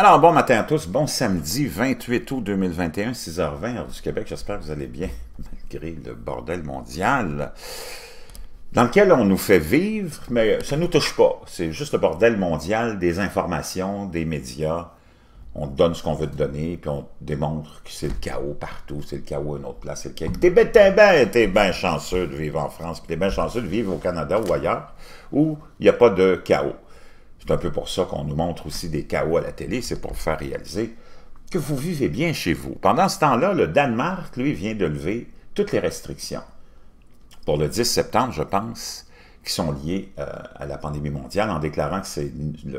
Alors, bon matin à tous. Bon samedi 28 août 2021, 6h20 heure du Québec. J'espère que vous allez bien, malgré le bordel mondial dans lequel on nous fait vivre, mais ça ne nous touche pas. C'est juste le bordel mondial des informations, des médias. On donne ce qu'on veut te donner, puis on démontre que c'est le chaos partout, c'est le chaos à une autre place, c'est le chaos. T'es bien ben, ben, chanceux de vivre en France, puis t'es bien chanceux de vivre au Canada ou ailleurs, où il n'y a pas de chaos. C'est un peu pour ça qu'on nous montre aussi des chaos à la télé, c'est pour faire réaliser que vous vivez bien chez vous. Pendant ce temps-là, le Danemark, lui, vient de lever toutes les restrictions. Pour le 10 septembre, je pense, qui sont liées euh, à la pandémie mondiale en déclarant que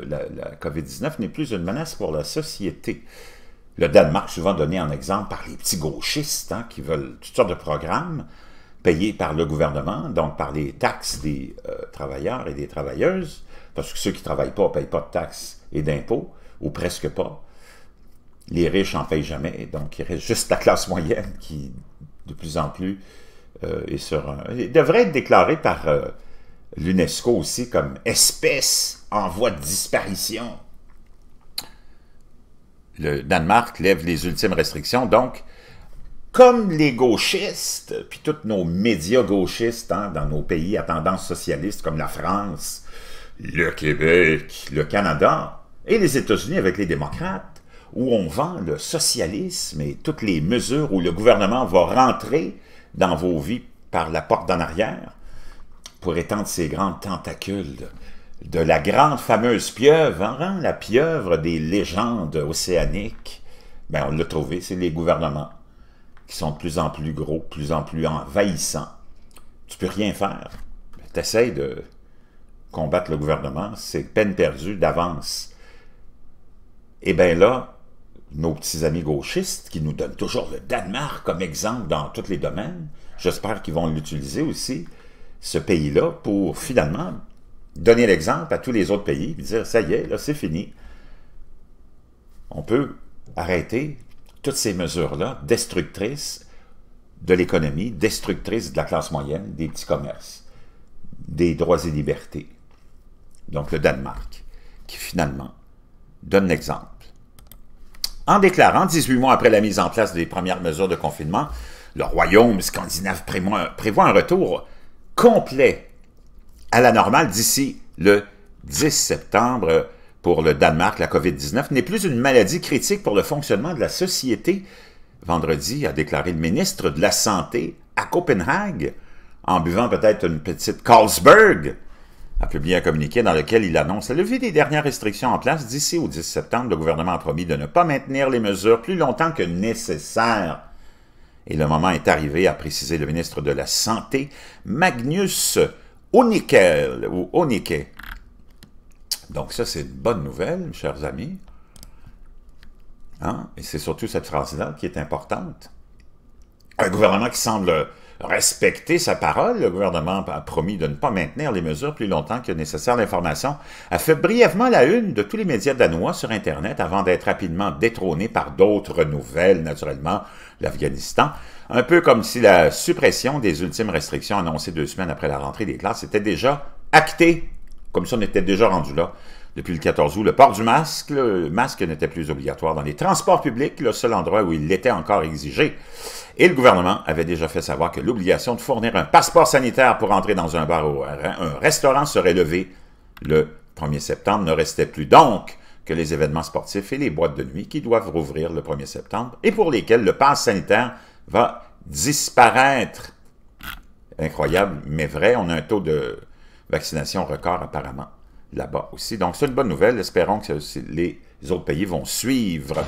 la, COVID-19 n'est plus une menace pour la société. Le Danemark, souvent donné en exemple par les petits gauchistes hein, qui veulent toutes sortes de programmes payés par le gouvernement, donc par les taxes des euh, travailleurs et des travailleuses, parce que ceux qui ne travaillent pas ne payent pas de taxes et d'impôts, ou presque pas. Les riches n'en payent jamais, donc il reste juste la classe moyenne qui, de plus en plus, euh, est sur devrait être déclaré par euh, l'UNESCO aussi comme espèce en voie de disparition. Le Danemark lève les ultimes restrictions, donc comme les gauchistes, puis tous nos médias gauchistes hein, dans nos pays à tendance socialiste comme la France, le Québec, le Canada et les États-Unis avec les démocrates, où on vend le socialisme et toutes les mesures où le gouvernement va rentrer dans vos vies par la porte d'en arrière pour étendre ses grandes tentacules de la grande fameuse pieuvre, hein, hein la pieuvre des légendes océaniques, ben on l'a trouvé, c'est les gouvernements qui sont de plus en plus gros, de plus en plus envahissants. Tu peux rien faire. Tu essaies de combattre le gouvernement, c'est peine perdue d'avance. Et eh bien là, nos petits amis gauchistes qui nous donnent toujours le Danemark comme exemple dans tous les domaines, j'espère qu'ils vont l'utiliser aussi, ce pays-là, pour finalement donner l'exemple à tous les autres pays et dire ça y est, là c'est fini. On peut arrêter toutes ces mesures-là, destructrices de l'économie, destructrices de la classe moyenne, des petits commerces, des droits et libertés. Donc le Danemark, qui finalement donne l'exemple. En déclarant, 18 mois après la mise en place des premières mesures de confinement, le royaume scandinave prévoit un retour complet à la normale d'ici le 10 septembre pour le Danemark, la COVID-19, n'est plus une maladie critique pour le fonctionnement de la société, vendredi a déclaré le ministre de la Santé à Copenhague, en buvant peut-être une petite Carlsberg, a publié un communiqué dans lequel il annonce la levée des dernières restrictions en place d'ici au 10 septembre. Le gouvernement a promis de ne pas maintenir les mesures plus longtemps que nécessaire. Et le moment est arrivé, a précisé le ministre de la Santé, Magnus Onikel, ou Onike, donc ça, c'est une bonne nouvelle, chers amis. Hein? Et c'est surtout cette phrase-là qui est importante. Un gouvernement qui semble respecter sa parole, le gouvernement a promis de ne pas maintenir les mesures plus longtemps que nécessaire. L'information a fait brièvement la une de tous les médias danois sur Internet avant d'être rapidement détrôné par d'autres nouvelles, naturellement, l'Afghanistan. Un peu comme si la suppression des ultimes restrictions annoncées deux semaines après la rentrée des classes était déjà actée comme ça, on était déjà rendu là depuis le 14 août. Le port du masque, le masque n'était plus obligatoire dans les transports publics, le seul endroit où il l'était encore exigé. Et le gouvernement avait déjà fait savoir que l'obligation de fournir un passeport sanitaire pour entrer dans un bar ou un restaurant serait levée le 1er septembre. Ne restait plus donc que les événements sportifs et les boîtes de nuit qui doivent rouvrir le 1er septembre et pour lesquels le pass sanitaire va disparaître. Incroyable, mais vrai, on a un taux de Vaccination record apparemment là-bas aussi. Donc c'est une bonne nouvelle. Espérons que les autres pays vont suivre.